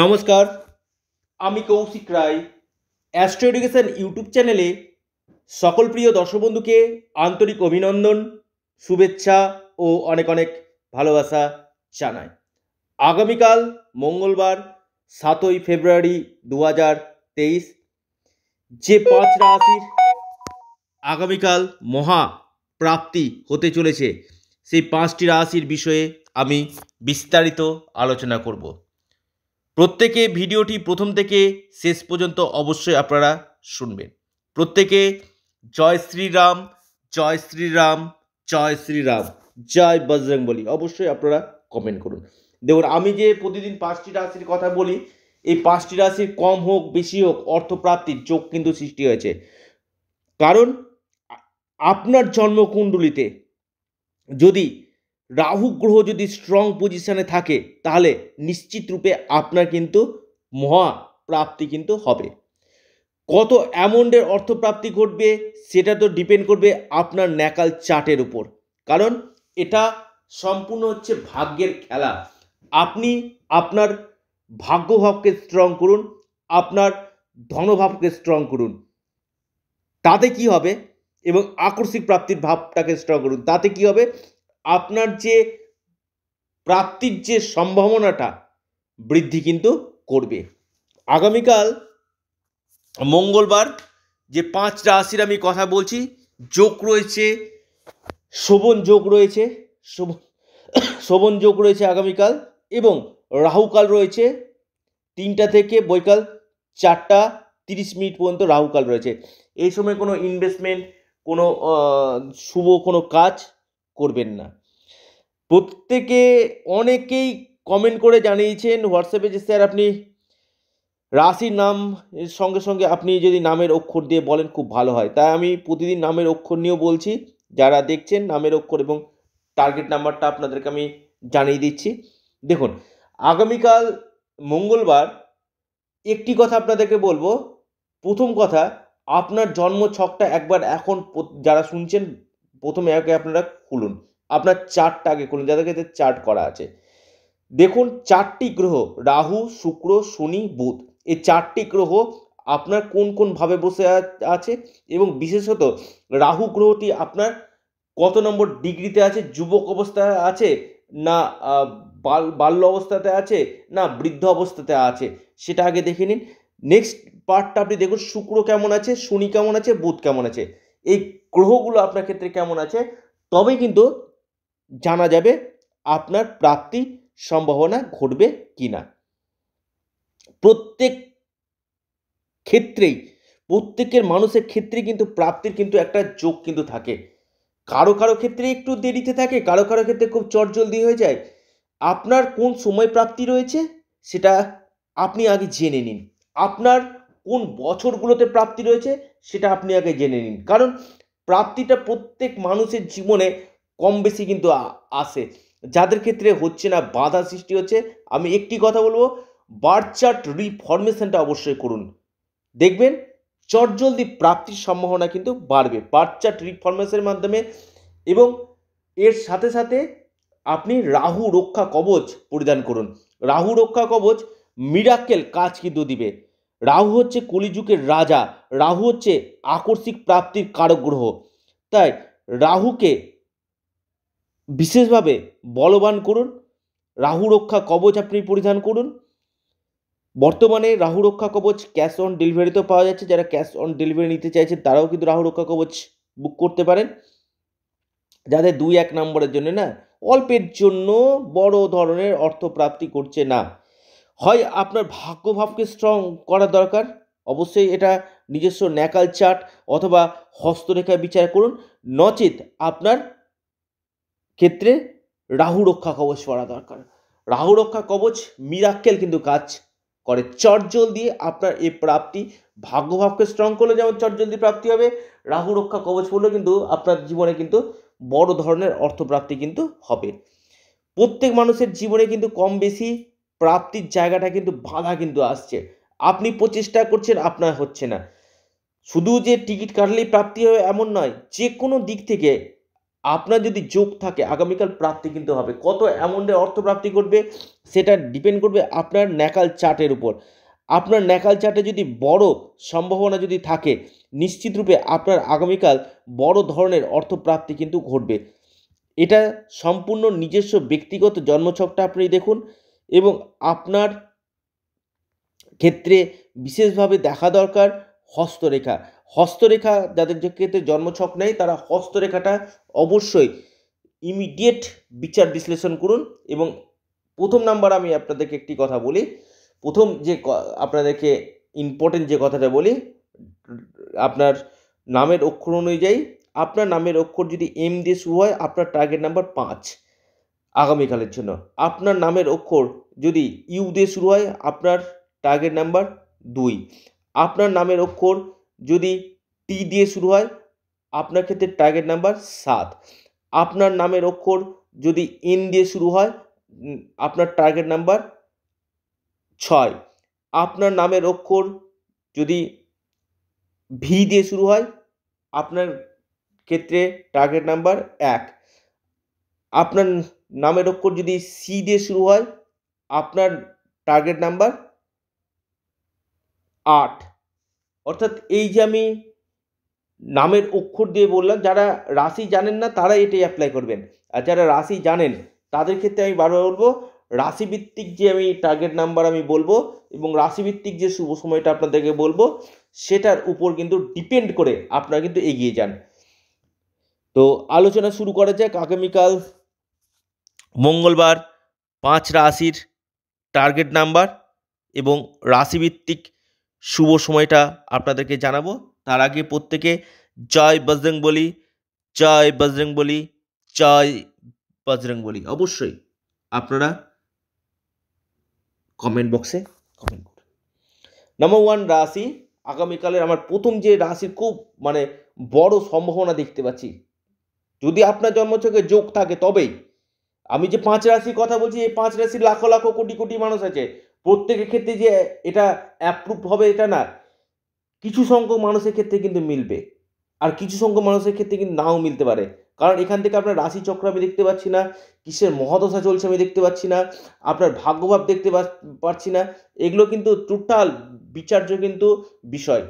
নমস্কার আমি Koushik Roy Astro Education YouTube চ্যানেলে সকল প্রিয় দর্শক বন্ধুকে আন্তরিক অভিনন্দন শুভেচ্ছা ও অনেক অনেক ভালোবাসা জানাই আগামীকাল মঙ্গলবার সাতই ফেব্রুয়ারি দু হাজার তেইশ যে পাঁচ রাশির আগামীকাল মহা প্রাপ্তি হতে চলেছে সেই পাঁচটি রাশির বিষয়ে আমি বিস্তারিত আলোচনা করবো প্রত্যেকে ভিডিওটি প্রথম থেকে শেষ পর্যন্ত অবশ্যই আপনারা শুনবেন প্রত্যেকে জয় শ্রীরাম জয় শ্রীরাম জয় শ্রীরাম জয় বজরং বলি অবশ্যই আপনারা কমেন্ট করুন দেখুন আমি যে প্রতিদিন পাঁচটি রাশির কথা বলি এই পাঁচটি রাশির কম হোক বেশি হোক অর্থপ্রাপ্তির যোগ কিন্তু সৃষ্টি হয়েছে কারণ আপনার জন্মকুণ্ডলিতে যদি রাহু গ্রহ যদি স্ট্রং পজিশানে থাকে তাহলে নিশ্চিত রূপে আপনার কিন্তু মহা প্রাপ্তি কিন্তু হবে কত অ্যামাউন্টের অর্থপ্রাপ্তি ঘটবে সেটা তো ডিপেন্ড করবে আপনার ন্যাকাল চার্টের উপর কারণ এটা সম্পূর্ণ হচ্ছে ভাগ্যের খেলা আপনি আপনার ভাগ্যভাবকে স্ট্রং করুন আপনার ধনভাবকে স্ট্রং করুন তাতে কি হবে এবং আকস্মিক প্রাপ্তির ভাবটাকে স্ট্রং করুন তাতে কি হবে আপনার যে প্রাপ্তির যে সম্ভাবনাটা বৃদ্ধি কিন্তু করবে আগামীকাল মঙ্গলবার যে পাঁচ রাশির আমি কথা বলছি যোগ রয়েছে শোভন যোগ রয়েছে শোভন শোভন যোগ রয়েছে আগামীকাল এবং রাহুকাল রয়েছে তিনটা থেকে বৈকাল চারটা তিরিশ মিনিট পর্যন্ত রাহুকাল রয়েছে এই সময় কোনো ইনভেস্টমেন্ট কোনো শুভ কোনো কাজ করবেন না প্রত্যেকে অনেকেই কমেন্ট করে জানিয়েছেন হোয়াটসঅ্যাপে যে স্যার আপনি রাশির নাম সঙ্গে সঙ্গে আপনি যদি নামের অক্ষর দিয়ে বলেন খুব ভালো হয় তাই আমি প্রতিদিন নামের অক্ষর নিয়েও বলছি যারা দেখছেন নামের অক্ষর এবং টার্গেট নাম্বারটা আপনাদেরকে আমি জানিয়ে দিচ্ছি দেখুন আগামীকাল মঙ্গলবার একটি কথা আপনাদেরকে বলবো প্রথম কথা আপনার জন্ম ছকটা একবার এখন যারা শুনছেন প্রথমে আগে আপনারা খুলুন আপনার চার্টটা আগে খুলুন যাদের কাছে চার্ট করা আছে দেখুন চারটি গ্রহ রাহু শুক্র শনি বুধ এই চারটি গ্রহ আপনার কোন কোনভাবে বসে আছে এবং বিশেষত রাহু গ্রহটি আপনার কত নম্বর ডিগ্রিতে আছে যুবক অবস্থায় আছে না বাল্য অবস্থাতে আছে না বৃদ্ধ অবস্থাতে আছে সেটা আগে দেখে নিন নেক্সট পার্টটা আপনি দেখুন শুক্র কেমন আছে শনি কেমন আছে বুধ কেমন আছে এই গ্রহগুলো আপনার ক্ষেত্রে কেমন আছে তবে কিন্তু জানা যাবে আপনার প্রাপ্তি সম্ভাবনা ঘটবে কি না প্রত্যেক ক্ষেত্রেই প্রত্যেকের মানুষের ক্ষেত্রে কিন্তু প্রাপ্তির কিন্তু একটা যোগ কিন্তু থাকে কারো কারো ক্ষেত্রে একটু দেরিতে থাকে কারো কারো ক্ষেত্রে খুব চটজলদি হয়ে যায় আপনার কোন সময় প্রাপ্তি রয়েছে সেটা আপনি আগে জেনে নিন আপনার কোন বছরগুলোতে প্রাপ্তি রয়েছে সেটা আপনি আগে জেনে নিন কারণ প্রাপ্তিটা প্রত্যেক মানুষের জীবনে কম বেশি কিন্তু আসে যাদের ক্ষেত্রে হচ্ছে না বাধা সৃষ্টি হচ্ছে আমি একটি কথা বলবো বার্থ চার্ট রিফরমেশনটা অবশ্যই করুন দেখবেন চটজলদি প্রাপ্তির সম্ভাবনা কিন্তু বাড়বে বার্থ চার্ট রিফরমেশনের মাধ্যমে এবং এর সাথে সাথে আপনি রাহু রক্ষা কবচ পরিধান করুন রাহু রক্ষা কবচ মিরাকেল কাজ কিন্তু দিবে রাহু হচ্ছে কলিযুগের রাজা রাহু হচ্ছে আকস্মিক প্রাপ্তির কারক গ্রহ তাই রাহুকে বিশেষভাবে বলবান করুন রাহু রক্ষা কবচ আপনি পরিধান করুন বর্তমানে রাহু রক্ষা কবচ ক্যাশ অন ডেলিভারিতেও পাওয়া যাচ্ছে যারা ক্যাশ অন ডেলিভারি নিতে চাইছেন তারাও কিন্তু রাহু রক্ষা কবচ বুক করতে পারেন যাদের দুই এক নম্বরের জন্য না অল্পের জন্য বড় ধরনের অর্থপ্রাপ্তি করছে না হয় আপনার ভাগ্যভাবকে স্ট্রং করা দরকার অবশ্যই এটা নিজস্ব ন্যাকাল চার্ট অথবা হস্তরেখা বিচার করুন নচেত আপনার ক্ষেত্রে রাহু রক্ষা কবচ করা দরকার রাহু রক্ষা কবচ মিরাক্কেল কিন্তু কাজ করে চটজল দিয়ে আপনার এই প্রাপ্তি ভাগ্যভাবকে স্ট্রং করলে যেমন চটজলদি প্রাপ্তি হবে রাহু রক্ষা কবচ পড়লে কিন্তু আপনার জীবনে কিন্তু বড় ধরনের অর্থপ্রাপ্তি কিন্তু হবে প্রত্যেক মানুষের জীবনে কিন্তু কম বেশি প্রাপ্তির জায়গাটা কিন্তু বাধা কিন্তু আসছে আপনি প্রচেষ্টা করছেন আপনার হচ্ছে না শুধু যে টিকিট কাটলেই প্রাপ্তি হবে এমন নয় যে কোনো দিক থেকে আপনার যদি যোগ থাকে আগামীকাল প্রাপ্তি কিন্তু হবে কত অ্যামাউন্টে অর্থ প্রাপ্তি করবে সেটা ডিপেন্ড করবে আপনার ন্যাকাল চার্টের উপর আপনার ন্যাকাল চার্টে যদি বড় সম্ভাবনা যদি থাকে নিশ্চিতরূপে আপনার আগামীকাল বড় ধরনের অর্থপ্রাপ্তি কিন্তু ঘটবে এটা সম্পূর্ণ নিজস্ব ব্যক্তিগত জন্মছকটা আপনি দেখুন এবং আপনার ক্ষেত্রে বিশেষভাবে দেখা দরকার হস্তরেখা হস্তরেখা যাদের যে ক্ষেত্রে জন্মছক নেই তারা হস্তরেখাটা অবশ্যই ইমিডিয়েট বিচার বিশ্লেষণ করুন এবং প্রথম নাম্বার আমি আপনাদেরকে একটি কথা বলি প্রথম যে আপনাদেরকে ইম্পর্টেন্ট যে কথাটা বলি আপনার নামের অক্ষর অনুযায়ী আপনার নামের অক্ষর যদি এম দিয়ে শুরু হয় আপনার টার্গেট নাম্বার পাঁচ আগামীকালের জন্য আপনার নামের অক্ষর যদি ইউ দিয়ে শুরু হয় আপনার টার্গেট নাম্বার দুই আপনার নামের অক্ষর যদি টি দিয়ে শুরু হয় আপনার ক্ষেত্রে টার্গেট নাম্বার সাত আপনার নামের অক্ষর যদি এন দিয়ে শুরু হয় আপনার টার্গেট নাম্বার ছয় আপনার নামের অক্ষর যদি ভি দিয়ে শুরু হয় আপনার ক্ষেত্রে টার্গেট নাম্বার এক আপনার নামের অক্ষর যদি সি দিয়ে শুরু হয় আপনার টার্গেট নাম্বার আট অর্থাৎ এই যে আমি নামের অক্ষর দিয়ে বললাম যারা রাশি জানেন না তারা এটাই অ্যাপ্লাই করবেন আর যারা রাশি জানেন তাদের ক্ষেত্রে আমি বারবার বলবো রাশিভিত্তিক যে আমি টার্গেট নাম্বার আমি বলবো এবং রাশিভিত্তিক যে শুভ সময়টা আপনাদেরকে বলবো সেটার উপর কিন্তু ডিপেন্ড করে আপনারা কিন্তু এগিয়ে যান তো আলোচনা শুরু করা যাক আগামীকাল মঙ্গলবার পাঁচ রাশির টার্গেট নাম্বার এবং রাশিভিত্তিক শুভ সময়টা আপনাদেরকে জানাবো তার আগে প্রত্যেকে জয় বজরং বলি জয় বজরং বলি জয় বজরং বলি অবশ্যই আপনারা কমেন্ট বক্সে কমেন্ট করুন নাম্বার ওয়ান রাশি আগামীকালের আমার প্রথম যে রাশির খুব মানে বড় সম্ভাবনা দেখতে পাচ্ছি যদি আপনার জন্মচকে যোগ থাকে তবেই আমি যে পাঁচ রাশির কথা বলছি এই পাঁচ রাশির লাখো লাখো কোটি কোটি মানুষ আছে প্রত্যেকের ক্ষেত্রে যে এটা অ্যাপ্রুভ হবে এটা না কিছু সংখ্যক মানুষের ক্ষেত্রে কিন্তু মিলবে আর কিছু সংখ্যক মানুষের ক্ষেত্রে কিন্তু নাও মিলতে পারে কারণ এখান থেকে আপনার রাশিচক্র আমি দেখতে পাচ্ছি না কিসের মহাদশা চলছে আমি দেখতে পাচ্ছি না আপনার ভাগ্যভাব দেখতে পাচ্ছি না এগুলো কিন্তু টোটাল বিচার্য কিন্তু বিষয়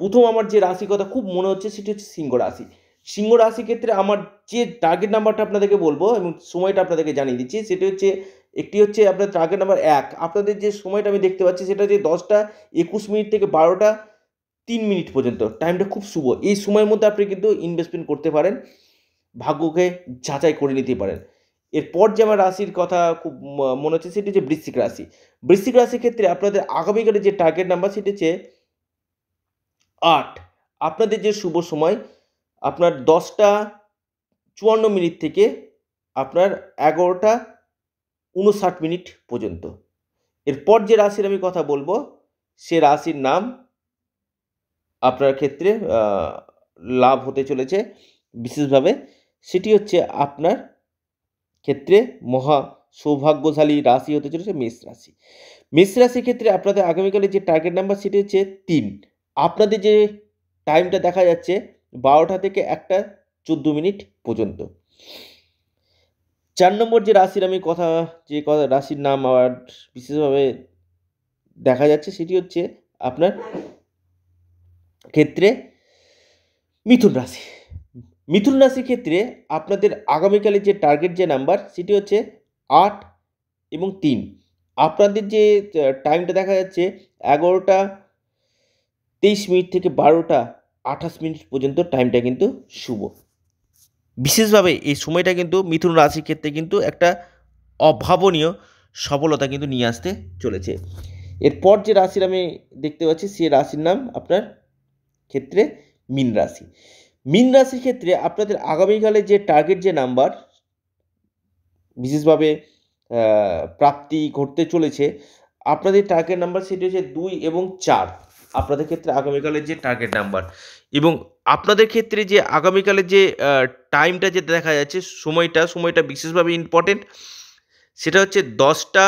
প্রথম আমার যে রাশি কথা খুব মনে হচ্ছে সেটি হচ্ছে সিংহ রাশি সিংহ রাশি ক্ষেত্রে আমার যে টার্গেট নাম্বারটা আপনাদেরকে বলবো এবং সময়টা আপনাদেরকে জানিয়ে দিচ্ছি সেটি হচ্ছে একটি হচ্ছে আপনার টার্গেট নাম্বার এক আপনাদের যে সময়টা আমি দেখতে পাচ্ছি সেটা হচ্ছে দশটা একুশ মিনিট থেকে বারোটা তিন মিনিট পর্যন্ত টাইমটা খুব শুভ এই সময়ের মধ্যে আপনি কিন্তু ইনভেস্টমেন্ট করতে পারেন ভাগ্যকে যাচাই করে নিতে পারেন এরপর যে আমার রাশির কথা খুব মনে হচ্ছে সেটি হচ্ছে বৃশ্চিক রাশি বৃশ্চিক রাশির ক্ষেত্রে আপনাদের আগামীকালের যে টার্গেট নাম্বার সেটি হচ্ছে আট আপনাদের যে শুভ সময় আপনার দশটা চুয়ান্ন মিনিট থেকে আপনার এগারোটা উনষাট মিনিট পর্যন্ত এরপর যে রাশির আমি কথা বলবো সে রাশির নাম আপনার ক্ষেত্রে লাভ হতে চলেছে বিশেষভাবে সেটি হচ্ছে আপনার ক্ষেত্রে মহা সৌভাগ্যশালী রাশি হতে চলেছে মেষ রাশি মেষ রাশির ক্ষেত্রে আপনাদের আগামীকালের যে টার্গেট নাম্বার সেটি হচ্ছে তিন আপনাদের যে টাইমটা দেখা যাচ্ছে বারোটা থেকে একটা চোদ্দো মিনিট পর্যন্ত চার নম্বর যে রাশির আমি কথা যে কথা রাশির নাম আবার বিশেষভাবে দেখা যাচ্ছে সেটি হচ্ছে আপনার ক্ষেত্রে মিথুন রাশি মিথুন রাশির ক্ষেত্রে আপনাদের আগামীকালের যে টার্গেট যে নাম্বার সেটি হচ্ছে আট এবং তিন আপনাদের যে টাইমটা দেখা যাচ্ছে এগারোটা তেইশ মিনিট থেকে বারোটা আঠাশ মিনিট পর্যন্ত টাইমটা কিন্তু শুভ বিশেষভাবে এই সময়টা কিন্তু মিথুন রাশির ক্ষেত্রে কিন্তু একটা অভাবনীয় সফলতা কিন্তু নিয়ে আসতে চলেছে এরপর যে রাশির আমি দেখতে পাচ্ছি সে রাশির নাম আপনার ক্ষেত্রে মিন রাশি মিন রাশির ক্ষেত্রে আপনাদের আগামীকালে যে টার্গেট যে নাম্বার বিশেষভাবে প্রাপ্তি ঘটতে চলেছে আপনাদের টার্গেট নাম্বার সেটি হচ্ছে দুই এবং চার আপনাদের ক্ষেত্রে আগামীকালের যে টার্গেট নাম্বার এবং আপনাদের ক্ষেত্রে যে আগামীকালের যে টাইমটা যে দেখা যাচ্ছে সময়টা সময়টা বিশেষভাবে ইম্পর্টেন্ট সেটা হচ্ছে দশটা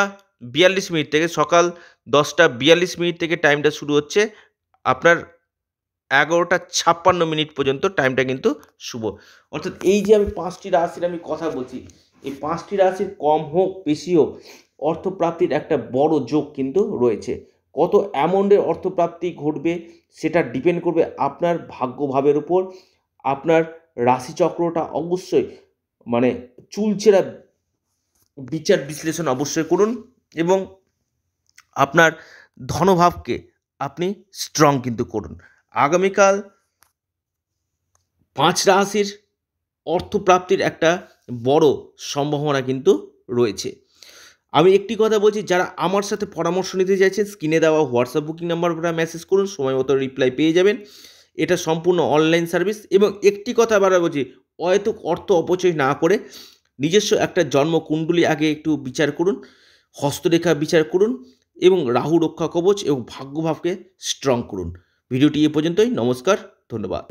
বিয়াল্লিশ মিনিট থেকে সকাল দশটা বিয়াল্লিশ মিনিট থেকে টাইমটা শুরু হচ্ছে আপনার এগারোটা ছাপ্পান্ন মিনিট পর্যন্ত টাইমটা কিন্তু শুভ অর্থাৎ এই যে আমি পাঁচটি রাশির আমি কথা বলছি এই পাঁচটি রাশির কম হোক বেশি হোক অর্থপ্রাপ্তির একটা বড় যোগ কিন্তু রয়েছে কত অ্যামাউন্টের অর্থপ্রাপ্তি ঘটবে সেটা ডিপেন্ড করবে আপনার ভাগ্যভাবের উপর আপনার রাশিচক্রটা অবশ্যই মানে চুলচেরা বিচার বিশ্লেষণ অবশ্যই করুন এবং আপনার ধনভাবকে আপনি স্ট্রং কিন্তু করুন আগামীকাল পাঁচ রাশির অর্থপ্রাপ্তির একটা বড় সম্ভাবনা কিন্তু রয়েছে আমি একটি কথা বলছি যারা আমার সাথে পরামর্শ নিতে চাইছেন স্ক্রিনে দেওয়া হোয়াটসঅ্যাপ বুকিং নাম্বার মেসেজ করুন সময় মতো রিপ্লাই পেয়ে যাবেন এটা সম্পূর্ণ অনলাইন সার্ভিস এবং একটি কথা বারা বলছি অহেতুক অর্থ অপচয় না করে নিজস্ব একটা জন্ম জন্মকুণ্ডলী আগে একটু বিচার করুন হস্তরেখা বিচার করুন এবং রাহু রক্ষা কবচ এবং ভাগ্যভাবকে স্ট্রং করুন ভিডিওটি এ পর্যন্তই নমস্কার ধন্যবাদ